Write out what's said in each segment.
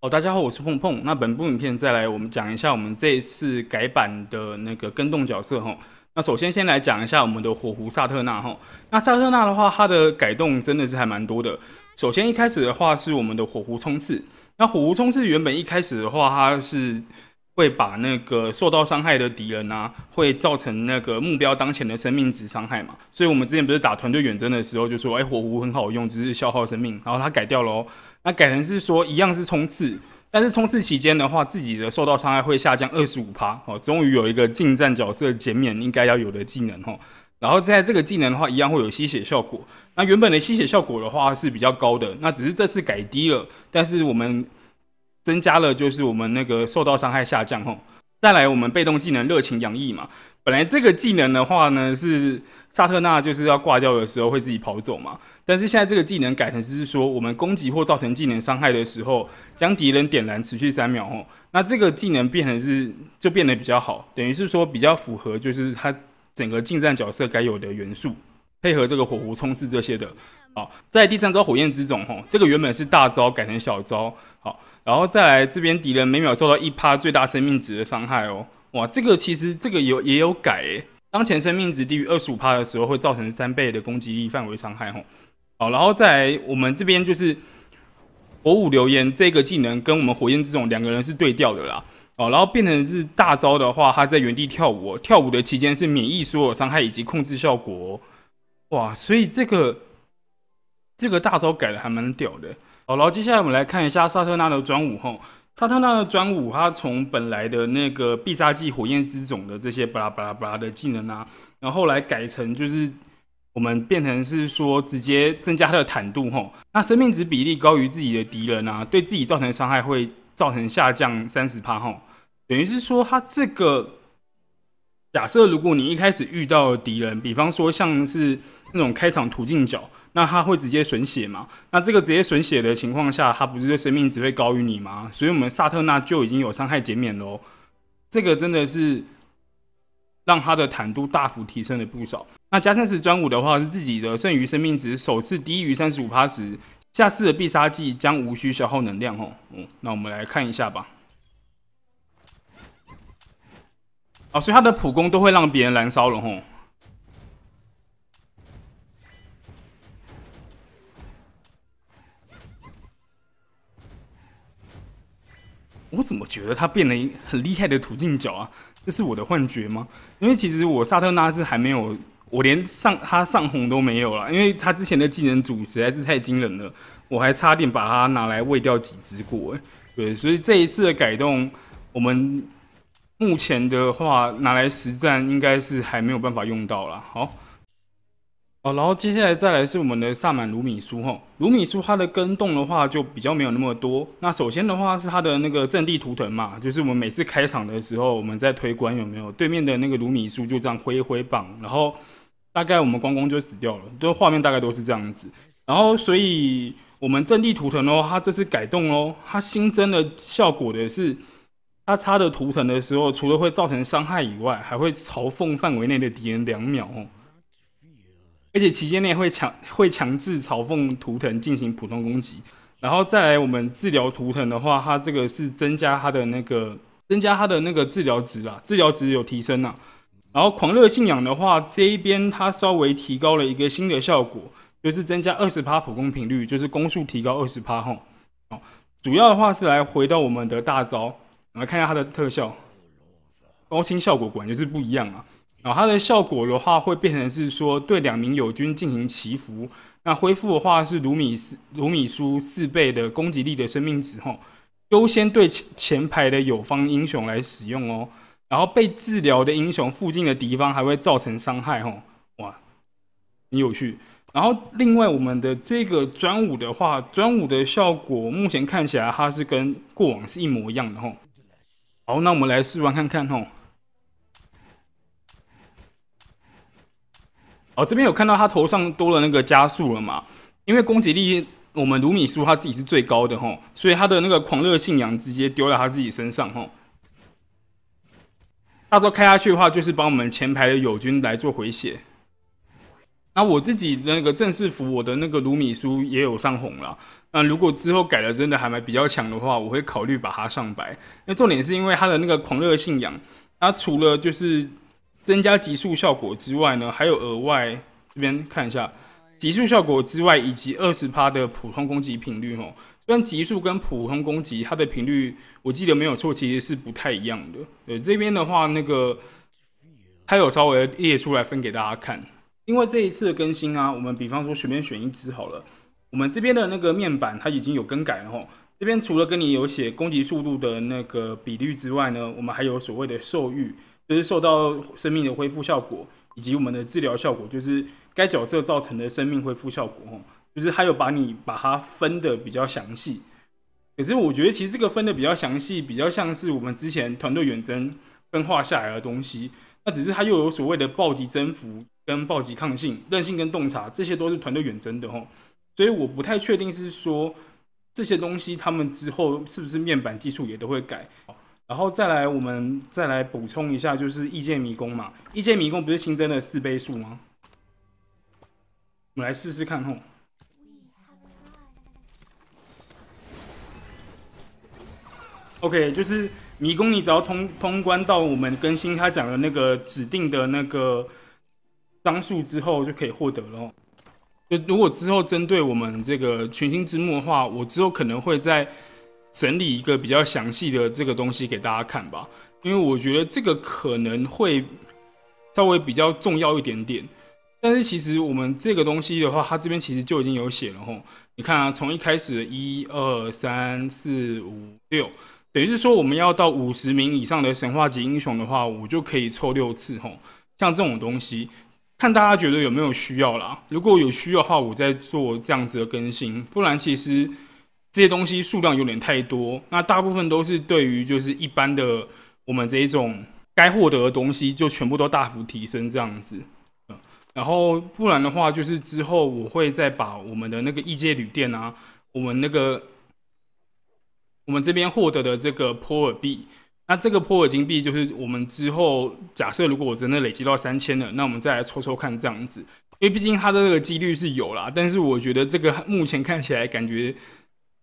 哦，大家好，我是碰碰。那本部影片再来，我们讲一下我们这一次改版的那个跟动角色哈。那首先先来讲一下我们的火狐萨特纳哈。那萨特纳的话，它的改动真的是还蛮多的。首先一开始的话是我们的火狐冲刺，那火狐冲刺原本一开始的话它是。会把那个受到伤害的敌人呢，会造成那个目标当前的生命值伤害嘛？所以，我们之前不是打团队远征的时候，就说，哎，火狐很好用，只是消耗生命。然后他改掉了，那改成是说一样是冲刺，但是冲刺期间的话，自己的受到伤害会下降二十五趴。哦，终于有一个近战角色减免应该要有的技能哦。然后在这个技能的话，一样会有吸血效果。那原本的吸血效果的话是比较高的，那只是这次改低了，但是我们。增加了就是我们那个受到伤害下降吼，再来我们被动技能热情洋溢嘛，本来这个技能的话呢是萨特纳就是要挂掉的时候会自己跑走嘛，但是现在这个技能改成就是说我们攻击或造成技能伤害的时候，将敌人点燃持续三秒吼，那这个技能变成是就变得比较好，等于是说比较符合就是他整个近战角色该有的元素，配合这个火狐冲刺这些的。好，在第三招火焰之种，吼，这个原本是大招，改成小招。好，然后再来这边敌人每秒受到一趴最大生命值的伤害哦。哇，这个其实这个有也有改诶。当前生命值低于二十五趴的时候，会造成三倍的攻击力范围伤害，吼。好，然后再来我们这边就是火舞流言这个技能跟我们火焰之种两个人是对调的啦。哦，然后变成是大招的话，他在原地跳舞，跳舞的期间是免疫所有伤害以及控制效果。哇，所以这个。这个大招改的还蛮屌的，好，然后接下来我们来看一下萨特纳的专武吼。萨特纳的专武，他从本来的那个必杀技火焰之种的这些巴拉巴拉巴拉的技能啊，然后来改成就是我们变成是说直接增加他的坦度吼。那生命值比例高于自己的敌人啊，对自己造成的伤害会造成下降三十帕吼。等于是说他这个。假设如果你一开始遇到敌人，比方说像是那种开场途径角，那他会直接损血嘛？那这个直接损血的情况下，他不是对生命值会高于你吗？所以我们萨特纳就已经有伤害减免喽。这个真的是让他的坦度大幅提升了不少。那加三十专武的话，是自己的剩余生命值首次低于三十五趴时，下次的必杀技将无需消耗能量哦。嗯，那我们来看一下吧。哦，所以他的普攻都会让别人燃烧了吼。我怎么觉得他变了一很厉害的途径脚啊？这是我的幻觉吗？因为其实我萨特纳是还没有，我连上他上红都没有了，因为他之前的技能组实在是太惊人了，我还差点把他拿来喂掉几只过。对，所以这一次的改动，我们。目前的话拿来实战应该是还没有办法用到了。好，哦，然后接下来再来是我们的萨满卢米苏哈。卢米苏它的根洞的话就比较没有那么多。那首先的话是它的那个阵地图腾嘛，就是我们每次开场的时候我们在推关有没有？对面的那个卢米苏就这样挥一挥棒，然后大概我们光光就死掉了，就画面大概都是这样子。然后所以我们阵地图腾哦，它这次改动哦，它新增的效果的是。他插的图腾的时候，除了会造成伤害以外，还会嘲讽范围内的敌人两秒，哦。而且期间内会强会强制嘲讽图腾进行普通攻击。然后再来我们治疗图腾的话，它这个是增加它的那个增加它的那个治疗值啊，治疗值有提升啊。然后狂热信仰的话，这一边它稍微提高了一个新的效果，就是增加二十趴普攻频率，就是攻速提高二十趴吼。哦，主要的话是来回到我们的大招。来看一下它的特效，高清效果果然就是不一样啊！然后它的效果的话，会变成是说对两名友军进行祈福，那恢复的话是卢米斯卢米苏四倍的攻击力的生命值吼，优先对前排的友方英雄来使用哦，然后被治疗的英雄附近的敌方还会造成伤害哦。哇，很有趣。然后另外我们的这个专武的话，专武的效果目前看起来它是跟过往是一模一样的吼。好，那我们来试玩看看吼。哦，这边有看到他头上多了那个加速了嘛？因为攻击力我们卢米苏他自己是最高的吼，所以他的那个狂热信仰直接丢在他自己身上吼。大招开下去的话，就是帮我们前排的友军来做回血。那我自己的那个正式服，我的那个卢米苏也有上红了。那如果之后改了，真的还蛮比较强的话，我会考虑把它上白。那重点是因为它的那个狂热信仰，它除了就是增加急速效果之外呢，还有额外这边看一下，急速效果之外，以及二十帕的普通攻击频率哦。虽然急速跟普通攻击它的频率，我记得没有错，其实是不太一样的。对这边的话，那个它有稍微列出来分给大家看。因为这一次的更新啊，我们比方说随便选一只好了，我们这边的那个面板它已经有更改了吼。这边除了跟你有写攻击速度的那个比率之外呢，我们还有所谓的受愈，就是受到生命的恢复效果，以及我们的治疗效果，就是该角色造成的生命恢复效果吼，就是还有把你把它分的比较详细。可是我觉得其实这个分的比较详细，比较像是我们之前团队远征分化下来的东西。那只是它又有所谓的暴击增幅跟暴击抗性、韧性跟洞察，这些都是团队远征的吼，所以我不太确定是说这些东西他们之后是不是面板技术也都会改。然后再来，我们再来补充一下，就是异界迷宫嘛，异界迷宫不是新增了四倍速吗？我们来试试看吼。OK，就是。迷宫，你只要通通关到我们更新他讲的那个指定的那个张数之后，就可以获得了。就如果之后针对我们这个全新之墓的话，我之后可能会再整理一个比较详细的这个东西给大家看吧。因为我觉得这个可能会稍微比较重要一点点。但是其实我们这个东西的话，它这边其实就已经有写了。你看啊，从一开始一二三四五六。等于是说，我们要到五十名以上的神话级英雄的话，我就可以抽六次吼。像这种东西，看大家觉得有没有需要啦。如果有需要的话，我再做这样子的更新。不然其实这些东西数量有点太多，那大部分都是对于就是一般的我们这一种该获得的东西，就全部都大幅提升这样子。然后不然的话，就是之后我会再把我们的那个异界旅店啊，我们那个。我们这边获得的这个波尔币，那这个波尔金币就是我们之后假设，如果我真的累积到三千了，那我们再来抽抽看这样子，因为毕竟它的这个几率是有啦，但是我觉得这个目前看起来感觉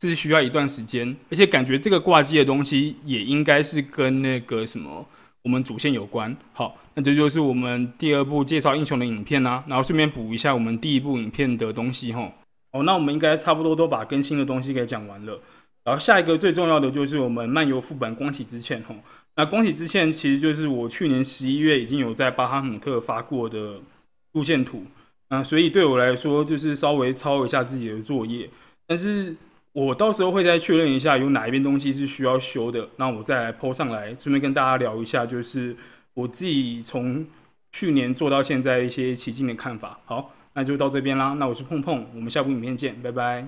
是需要一段时间，而且感觉这个挂机的东西也应该是跟那个什么我们主线有关。好，那这就是我们第二部介绍英雄的影片啦，然后顺便补一下我们第一部影片的东西吼。哦，那我们应该差不多都把更新的东西给讲完了。然后下一个最重要的就是我们漫游副本光启之线吼，那光启之线其实就是我去年十一月已经有在巴哈姆特发过的路线图，嗯，所以对我来说就是稍微抄一下自己的作业，但是我到时候会再确认一下有哪一边东西是需要修的，那我再来 po 上来，顺便跟大家聊一下就是我自己从去年做到现在一些奇境的看法。好，那就到这边啦，那我是碰碰，我们下部影片见，拜拜。